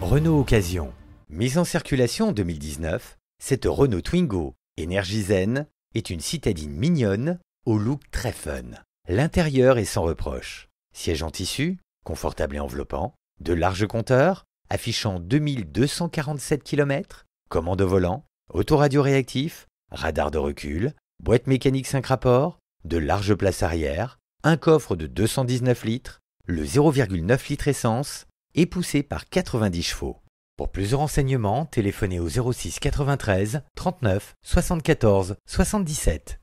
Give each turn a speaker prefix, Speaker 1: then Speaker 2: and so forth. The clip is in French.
Speaker 1: Renault Occasion. Mise en circulation en 2019, cette Renault Twingo, énergie est une citadine mignonne au look très fun. L'intérieur est sans reproche. Siège en tissu, confortable et enveloppant, de larges compteurs, affichant 2247 km, commande au volant, autoradio réactif, radar de recul, boîte mécanique 5 rapports, de larges places arrière, un coffre de 219 litres, le 0,9 litre essence et poussé par 90 chevaux. Pour plus de renseignements, téléphonez au 06 93 39 74 77.